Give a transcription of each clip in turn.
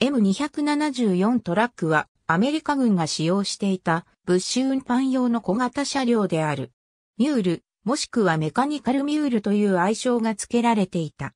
M274 トラックはアメリカ軍が使用していた物資運搬用の小型車両である。ミュール、もしくはメカニカルミュールという愛称が付けられていた。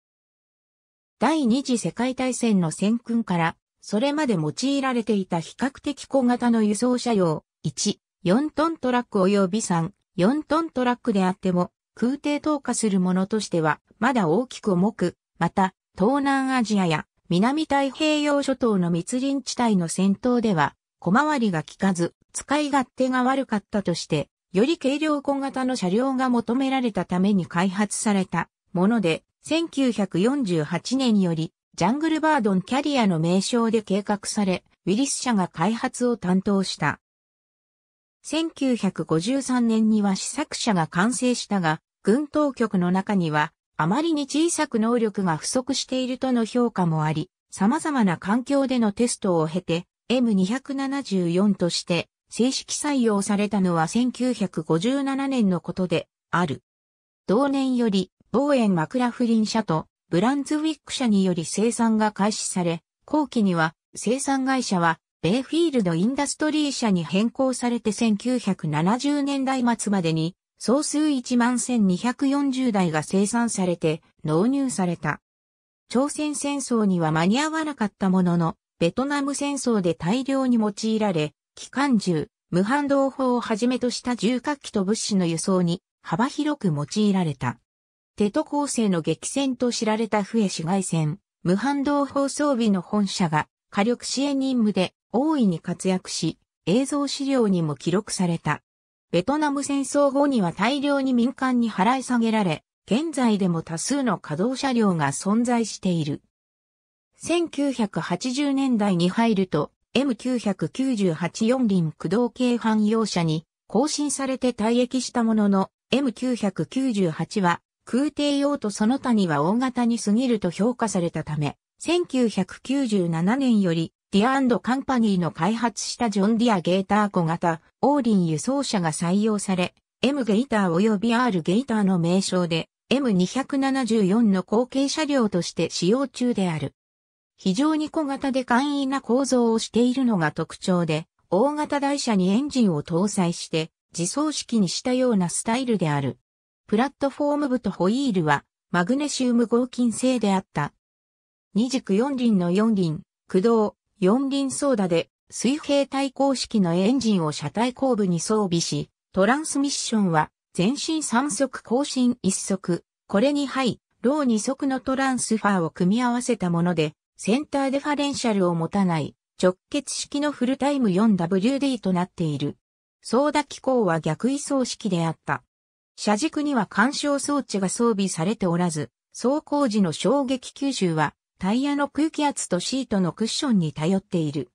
第二次世界大戦の戦訓から、それまで用いられていた比較的小型の輸送車両、1、4トントラック及び3、4トントラックであっても、空挺投下するものとしては、まだ大きく重く、また、東南アジアや南太平洋諸島の密林地帯の戦闘では、小回りが効かず、使い勝手が悪かったとして、より軽量小型の車両が求められたために開発されたもので、1948年より、ジャングルバードンキャリアの名称で計画され、ウィリス社が開発を担当した。1953年には試作車が完成したが、軍当局の中にはあまりに小さく能力が不足しているとの評価もあり、様々な環境でのテストを経て M274 として正式採用されたのは1957年のことである。同年より、ボーエン・マクラフリン社とブランズウィック社により生産が開始され、後期には生産会社はベイフィールド・インダストリー社に変更されて1970年代末までに総数1万1240台が生産されて納入された。朝鮮戦争には間に合わなかったものの、ベトナム戦争で大量に用いられ、機関銃、無反動砲をはじめとした重火器と物資の輸送に幅広く用いられた。テト構成の激戦と知られた笛市街戦、無反動砲装備の本社が火力支援任務で大いに活躍し、映像資料にも記録された。ベトナム戦争後には大量に民間に払い下げられ、現在でも多数の稼働車両が存在している。1980年代に入ると M998 四輪駆動系汎用車に更新されて退役したものの M998 は空挺用とその他には大型に過ぎると評価されたため1997年よりディアカンパニーの開発したジョン・ディアゲーター小型、オーリン輸送車が採用され、M ゲーター及び R ゲーターの名称で、M274 の後継車両として使用中である。非常に小型で簡易な構造をしているのが特徴で、大型台車にエンジンを搭載して、自走式にしたようなスタイルである。プラットフォーム部とホイールは、マグネシウム合金製であった。二軸四輪の四輪、駆動、四輪ソーダで水平対向式のエンジンを車体後部に装備し、トランスミッションは前進三速後進一速、これにハロー二速のトランスファーを組み合わせたもので、センターデファレンシャルを持たない直結式のフルタイム 4WD となっている。ソーダ機構は逆位相式であった。車軸には干渉装置が装備されておらず、走行時の衝撃吸収はタイヤの空気圧とシートのクッションに頼っている。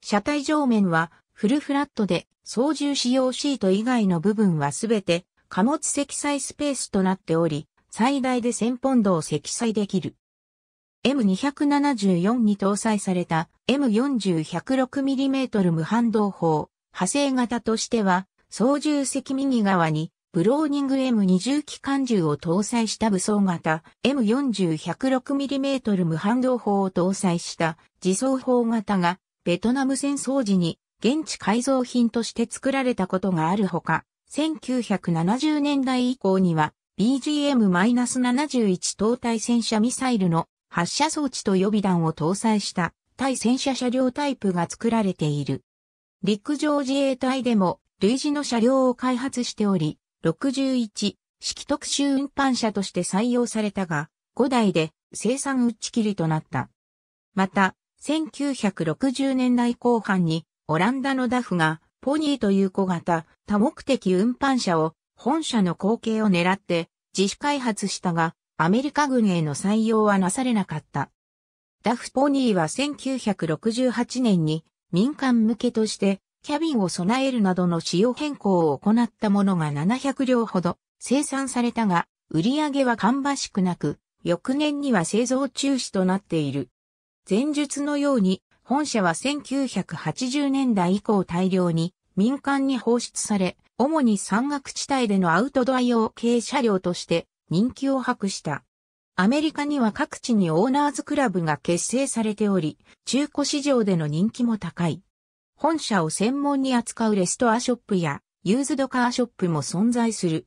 車体上面はフルフラットで操縦使用シート以外の部分はすべて貨物積載スペースとなっており、最大で1000ポンドを積載できる。M274 に搭載された M40-106mm 無反動砲、派生型としては、操縦席右側にブローニング M20 機関銃を搭載した武装型 M40-106mm 無反動砲を搭載した自走砲型がベトナム戦争時に現地改造品として作られたことがあるほか、1970年代以降には BGM-71 搭載戦車ミサイルの発射装置と予備弾を搭載した対戦車車両タイプが作られている。陸上自衛隊でも類似の車両を開発しており、61式特集運搬車として採用されたが、5台で生産打ち切りとなった。また、1960年代後半にオランダのダフがポニーという小型多目的運搬車を本社の後継を狙って自主開発したがアメリカ軍への採用はなされなかった。ダフポニーは1968年に民間向けとしてキャビンを備えるなどの仕様変更を行ったものが700両ほど生産されたが、売り上げは芳しくなく、翌年には製造中止となっている。前述のように、本社は1980年代以降大量に民間に放出され、主に山岳地帯でのアウトドア用軽車両として人気を博した。アメリカには各地にオーナーズクラブが結成されており、中古市場での人気も高い。本社を専門に扱うレストアショップやユーズドカーショップも存在する。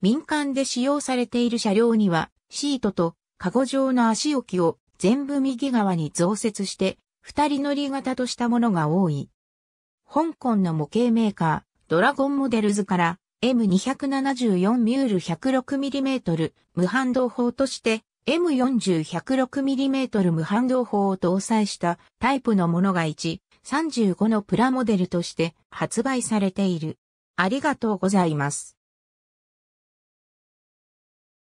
民間で使用されている車両にはシートとカゴ状の足置きを全部右側に増設して二人乗り型としたものが多い。香港の模型メーカードラゴンモデルズから M274 ミュール 106mm 無反動砲として M40 106mm 無反動砲を搭載したタイプのものが1、35のプラモデルとして発売されている。ありがとうございます。